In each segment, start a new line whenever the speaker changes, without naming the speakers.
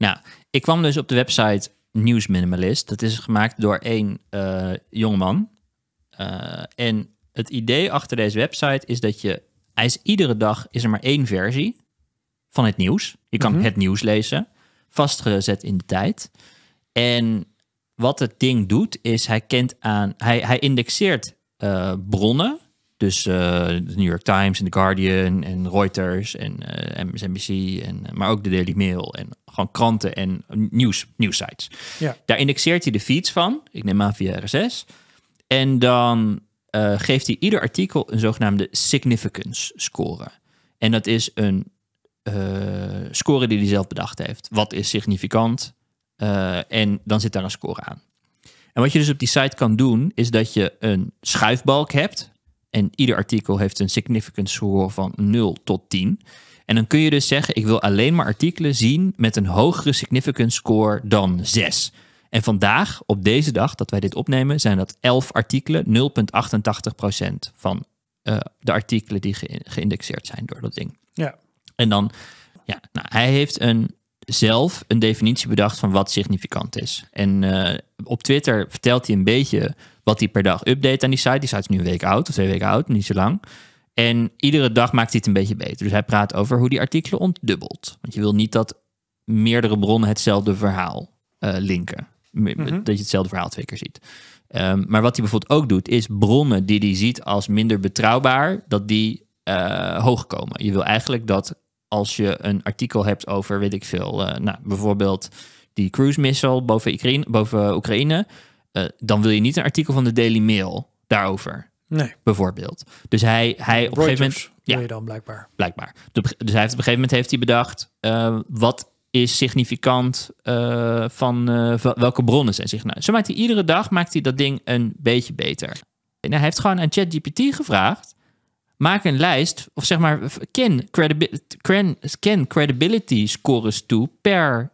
Nou, ik kwam dus op de website Minimalist. Dat is gemaakt door één eh, jongeman. Eh, en het idee achter deze website is dat je... Hij is, iedere dag is er maar één versie van het nieuws. Je kan mhm. het nieuws lezen, vastgezet in de tijd. En wat het ding doet, is hij kent aan... Hij, hij indexeert eh, bronnen dus eh, de New York Times en The Guardian en Reuters en uh, eh, MSNBC, en, eh, maar ook de Daily Mail en gewoon kranten en nieuws, nieuwsites. Ja. Daar indexeert hij de feeds van, ik neem aan via RSS. En dan geeft hij ieder artikel een zogenaamde significance score. En dat is een score die hij zelf bedacht heeft. Wat is significant? en dan zit daar een score aan. En wat je dus op die site kan doen, is dat je een schuifbalk hebt en ieder artikel heeft een significance score van 0 tot 10. En dan kun je dus zeggen, ik wil alleen maar artikelen zien met een hogere significance score dan 6. En vandaag, op deze dag dat wij dit opnemen, zijn dat 11 artikelen, 0,88% van eh, de artikelen die geïndexeerd zijn door dat ding. Ja. En dan, ja, nou, hij heeft een zelf een definitie bedacht van wat significant is. En eh, op Twitter vertelt hij een beetje wat hij per dag update aan die site. Die site is nu een week oud of twee weken oud, niet zo lang. En iedere dag maakt hij het een beetje beter. Dus hij praat over hoe die artikelen ontdubbelt. Want je wil niet dat meerdere bronnen hetzelfde verhaal eh, linken. Mhm. Dat je hetzelfde verhaal twee keer ziet. Ehm, maar wat hij bijvoorbeeld ook doet, is bronnen die hij ziet als minder betrouwbaar, dat die uh, hoog komen. Je wil eigenlijk dat als je een artikel hebt over, weet ik veel, eh, nou, bijvoorbeeld die cruise missile boven Oekraïne, boven Oekraïne eh, dan wil je niet een artikel van de Daily Mail daarover. Nee. Bijvoorbeeld. Dus hij, hij op een gegeven moment. Ja, je dan blijkbaar. Blijkbaar. Dus hij heeft op een gegeven moment heeft hij bedacht. Eh, wat is significant van welke bronnen zijn zich nou. Zo maakt hij iedere dag maakt hij dat ding een beetje beter. En hij heeft gewoon aan ChatGPT gevraagd. Maak een lijst, of zeg maar, ken, credibility scores toe per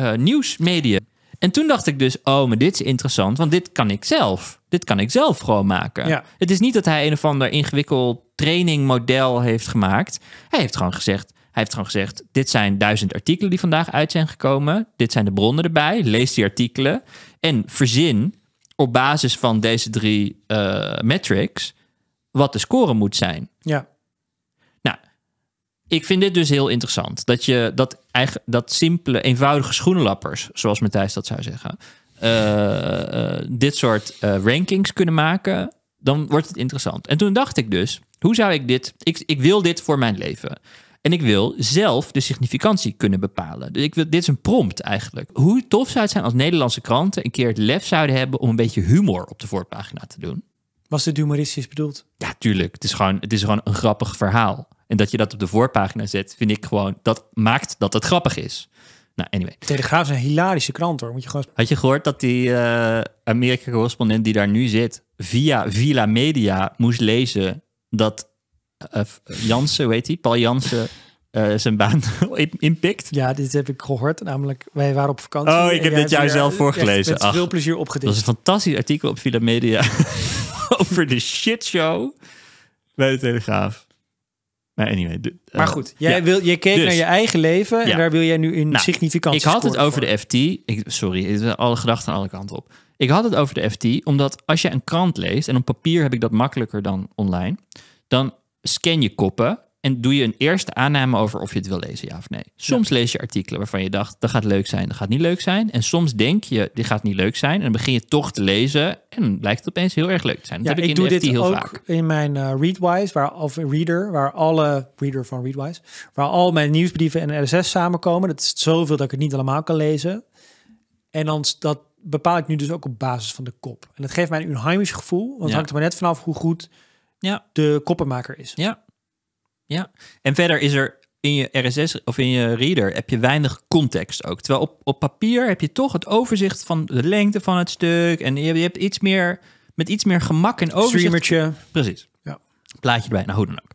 uh, eh, nieuwsmedium. En toen dacht ik dus, oh, maar dit is interessant, want dit kan ik zelf. Dit kan ik zelf gewoon maken. Het is niet dat hij een of ander ingewikkeld trainingmodel heeft gemaakt. Hij heeft gewoon gezegd, hij heeft gewoon gezegd: dit zijn duizend artikelen die vandaag uit zijn gekomen. Dit zijn de bronnen erbij. Lees die artikelen en verzin op basis van deze drie eh, metrics wat de score moet zijn. Ja. Nou, ik vind dit dus heel interessant. Dat je dat, eigen, dat simpele, eenvoudige schoenenlappers, zoals Matthijs dat zou zeggen, eh, eh, dit soort eh, rankings kunnen maken, dan wordt het interessant. En toen dacht ik dus, hoe zou ik dit, ik, ik wil dit voor mijn leven. En ik wil zelf de significantie kunnen bepalen. Dus ik wil, dit is een prompt eigenlijk. Hoe tof zou het zijn als Nederlandse kranten een keer het lef zouden hebben om een beetje humor op de voorpagina te doen? Was dit humoristisch bedoeld? Ja, tuurlijk. Het is, gewoon, het is gewoon een grappig verhaal. En dat je dat op de voorpagina zet, vind ik gewoon... Dat maakt dat het grappig is. Nou, anyway.
De Telegraaf is een hilarische krant hoor. Moet je gewoon...
Had je gehoord dat die uh, Amerika-correspondent die daar nu zit... via Villa Media moest lezen dat eh, Jansen, weet hij, Paul Jansen... Eh, zijn baan inpikt. Ja, dit heb ik gehoord.
Namelijk, wij waren op vakantie. Oh, ik heb dit jou zelf voorgelezen. Met veel
plezier opgedicht. Dat is een fantastisch artikel op Villa Media. over de shitshow bij de Telegraaf. Maar anyway. Eh, maar goed, jij, wil, jij keek dus- naar je
eigen leven en
daar wil jij nu in nou, significant Ik had het over de FT. Ik, sorry, alle gedachten aan alle kanten op. Ik had het over de FT, omdat als je een krant leest, en op papier heb ik dat makkelijker dan online, dan scan je koppen en doe je een eerste aanname over of je het wil lezen, ja of nee. Soms lees je artikelen waarvan je dacht, dat gaat leuk zijn, dat gaat niet leuk zijn. En soms denk je, dit gaat niet leuk zijn. En dan begin je toch te lezen en blijkt het opeens heel erg leuk te zijn. ja, ik, doe dit heel ook vaak.
in mijn eh, Readwise, waar, of Reader, waar alle, Reader van Readwise, waar al mijn nieuwsbrieven en RSS samenkomen. Dat is zoveel dat ik het niet allemaal kan lezen. En dan, dat bepaal ik nu dus ook op basis van de kop. En dat geeft mij een unheimisch gevoel, want het hangt er maar net vanaf hoe goed ja. de koppenmaker is. Ja,
ja, en verder is er in je RSS of in je reader heb je weinig context ook. Terwijl op, op papier heb je toch het overzicht van de lengte van het stuk. En je, hebt iets meer, met iets meer gemak en overzicht. Streamertje. Precies. Ja. Plaatje erbij, nou hoe dan ook.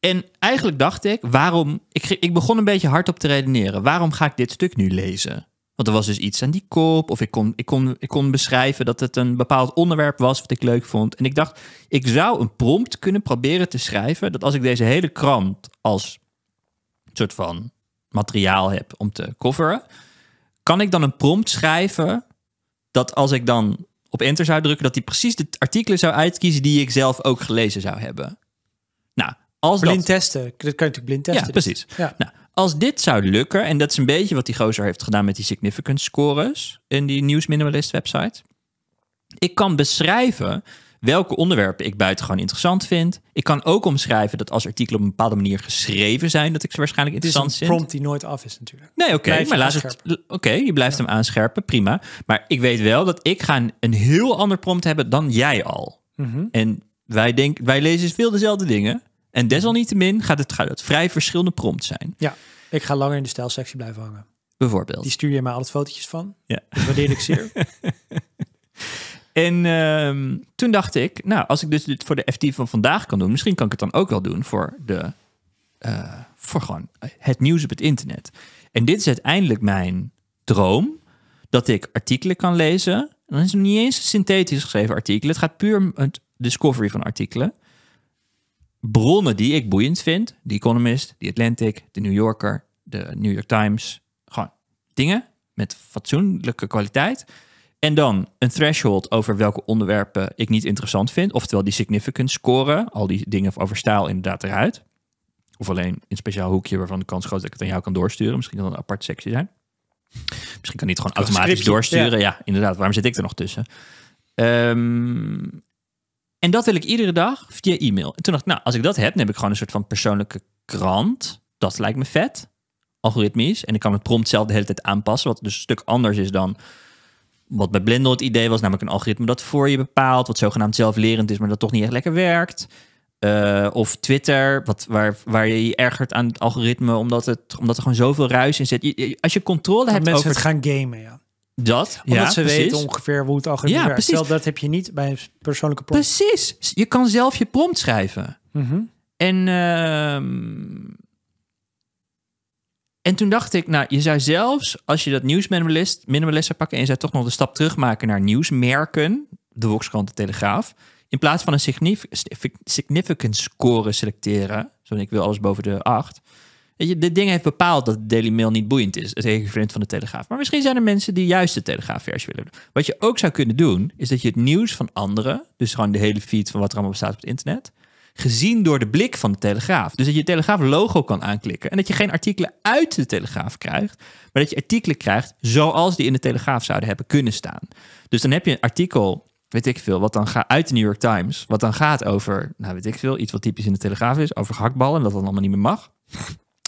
En eigenlijk dacht ik, waarom... Ik, ik begon een beetje hard op te redeneren. Waarom ga ik dit stuk nu lezen? Want er was dus iets aan die kop. Of ik kon, ik, kon, ik kon beschrijven dat het een bepaald onderwerp was wat ik leuk vond. En ik dacht, ik zou een prompt kunnen proberen te schrijven. Dat als ik deze hele krant als soort van materiaal heb om te coveren. Kan ik dan een prompt schrijven dat als ik dan op enter zou drukken, dat hij precies de artikelen zou uitkiezen die ik zelf ook gelezen zou hebben. Nou, als blind dat...
testen. Dat kan je natuurlijk blind testen. Ja, dus- precies.
Nou, als dit zou lukken, en dat is een beetje wat die gozer heeft gedaan met die significance scores in die nieuwsminimalist website. Ik kan beschrijven welke onderwerpen ik buitengewoon interessant vind. Ik kan ook omschrijven dat als artikelen op een bepaalde manier geschreven zijn, dat ik ze waarschijnlijk interessant vind. Het is een prompt
die nooit af is natuurlijk. Nee, oké, maar laat het.
Oké, je blijft hem aanscherpen, prima. Maar ik weet wel dat ik ga een, heel ander prompt hebben dan jij al. Mhm. En wij, denk, wij lezen dus veel dezelfde dingen. En desalniettemin gaat het, vrij verschillende prompt zijn.
Ja, ik ga langer in de stijlsectie blijven hangen. Bijvoorbeeld. Die stuur je mij altijd fotootjes van. Ja. Dat waardeer ik zeer.
en ehm, toen dacht ik, nou, als ik dus dit voor de FT van vandaag kan doen, misschien kan ik het dan ook wel doen voor, de, eh, voor gewoon het nieuws op het internet. En dit is uiteindelijk mijn droom, dat ik artikelen kan lezen. dan is het niet eens een synthetisch geschreven artikel. Het gaat puur om het discovery van artikelen bronnen die ik boeiend vind, The Economist, The Atlantic, de New Yorker, de New York Times, gewoon dingen met fatsoenlijke kwaliteit. En dan een threshold over welke onderwerpen ik niet interessant vind. Oftewel die significant scoren, al die dingen over stijl inderdaad eruit. Of alleen in een speciaal hoekje waarvan de kans groot dat ik het aan jou kan doorsturen. Misschien kan een apart sectie zijn. Misschien kan niet gewoon automatisch doorsturen. Ja. inderdaad. Waarom zit ik er nog tussen? Ehm, en dat wil ik iedere dag via e-mail. En toen dacht ik, nou, als ik dat heb, dan heb ik gewoon een soort van persoonlijke krant. Dat lijkt me vet. Algoritmisch. En ik kan het prompt zelf de hele tijd aanpassen. Wat dus een stuk anders is dan wat bij Blender het idee was. Namelijk een algoritme dat voor je bepaalt. Wat zogenaamd zelflerend is, maar dat toch niet echt lekker werkt. Eh, of Twitter, wat, waar, waar je je ergert aan het algoritme. Omdat, het, omdat er gewoon zoveel ruis in zit. als je controle hebt mensen over... het gaan gamen, ja. Dat, Omdat ja, ze weten ongeveer
hoe het algoritme ja, Precies. dat heb je niet
bij een persoonlijke prompt. Precies. Je kan zelf je prompt schrijven. Mhm. En, ehm, en toen dacht ik, nou, je zou zelfs... als je dat nieuwsminimalist minimalist zou pakken... en je zou toch nog de stap terugmaken naar nieuwsmerken... de Volkskrant, de Telegraaf... in plaats van een significant score selecteren... zo ik wil alles boven de acht... Weet je, dit ding heeft bepaald dat de Daily Mail niet boeiend is, het vriend van de Telegraaf. Maar misschien zijn er mensen die juist de Telegraafversie willen. Wat je ook zou kunnen doen, is dat je het nieuws van anderen, dus gewoon de hele feed van wat er allemaal bestaat op het internet, gezien door de blik van de Telegraaf. Dus dat je de Telegraaf-logo kan aanklikken en dat je geen artikelen uit de Telegraaf krijgt, maar dat je artikelen krijgt zoals die in de Telegraaf zouden hebben kunnen staan. Dus dan heb je een artikel, weet ik veel, wat dan gaat uit de New York Times, wat dan gaat over, nou weet ik veel, iets wat typisch in de Telegraaf is, over en dat dan allemaal niet meer mag.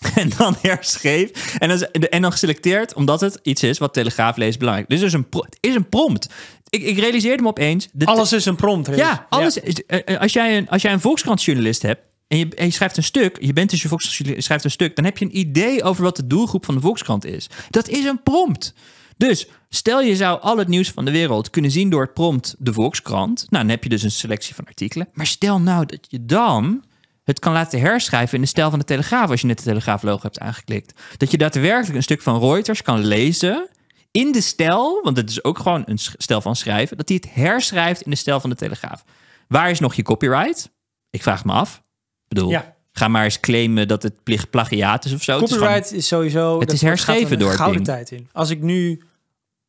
en dan herschreef. En dan, en dan geselecteerd omdat het iets is wat Telegraaf leest belangrijk. Dus is een het is een prompt. Ik, ik realiseerde me opeens. Alles is een prompt. Ja, alles Is, eh, eh, als, jij een, als jij een Volkskrantjournalist hebt. En je, je, schrijft een stuk, je bent dus je Volkskrant, schrijft een stuk. Dan heb je een idee over wat de doelgroep van de Volkskrant is. Dat is een prompt. Dus stel je zou al het nieuws van de wereld kunnen zien door het prompt de Volkskrant. Nou, dan heb je dus een selectie van artikelen. Maar stel nou dat je dan het kan laten herschrijven in de stijl van de Telegraaf als je net de Telegraaflogo hebt aangeklikt. Dat je daadwerkelijk een stuk van Reuters kan lezen in de stijl, want het is ook gewoon een stijl van schrijven, dat hij het herschrijft in de stijl van de Telegraaf. Waar is nog je copyright? Ik vraag me af. Ik bedoel, ga maar eens claimen dat het plicht plagiaat is of zo. Copyright is, sowieso... Het is herschreven door gouden ding.
tijd in. Als ik nu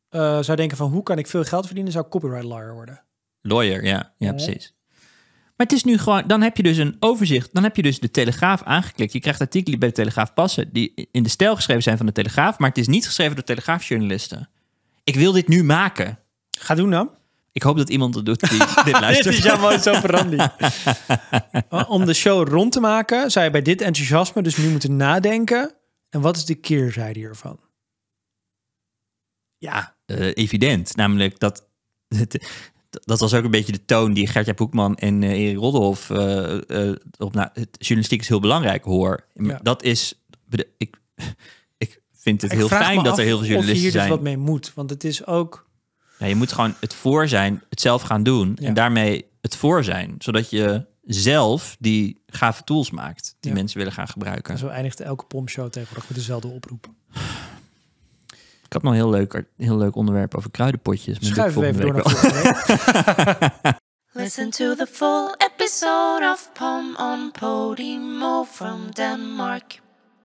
eh, zou denken van hoe kan ik veel geld verdienen, zou copyright lawyer worden.
Lawyer, ja. Ja, precies. Maar het is nu gewoon, dan heb je dus een overzicht. Dan heb je dus de Telegraaf aangeklikt. Je krijgt artikelen bij de Telegraaf passen, die in de stijl geschreven zijn van de Telegraaf, maar het is niet geschreven door Telegraafjournalisten. Ik wil dit nu maken. Ga doen dan. Ik hoop dat iemand het doet die dit luistert. dit is jammer zo Operandi.
Om de show rond te maken, zou je bij dit enthousiasme dus nu moeten nadenken. En wat is de keerzijde hiervan?
Ja, eh, evident. Namelijk dat... Het, dat was ook een beetje de toon die Gertja Boekman en uh, Erik Roddelhoff eh, eh, op nou, het journalistiek is heel belangrijk hoor. Dat is. Ik, ik vind het heel fijn dat er heel veel journalisten dus zijn. Of je hier dus wat
mee moet, want het is ook.
Ja, je moet gewoon het voor zijn, het zelf gaan doen en daarmee het voor zijn, zodat je zelf die gave tools maakt die mensen willen gaan gebruiken. En zo
eindigt elke pompshow tegenwoordig met dezelfde oproep.
Ik had nog een heel leuk, heel leuk onderwerp over kruidenpotjes. Maar Schuif even door Listen to the full episode of Pom on Podimo
from Denmark.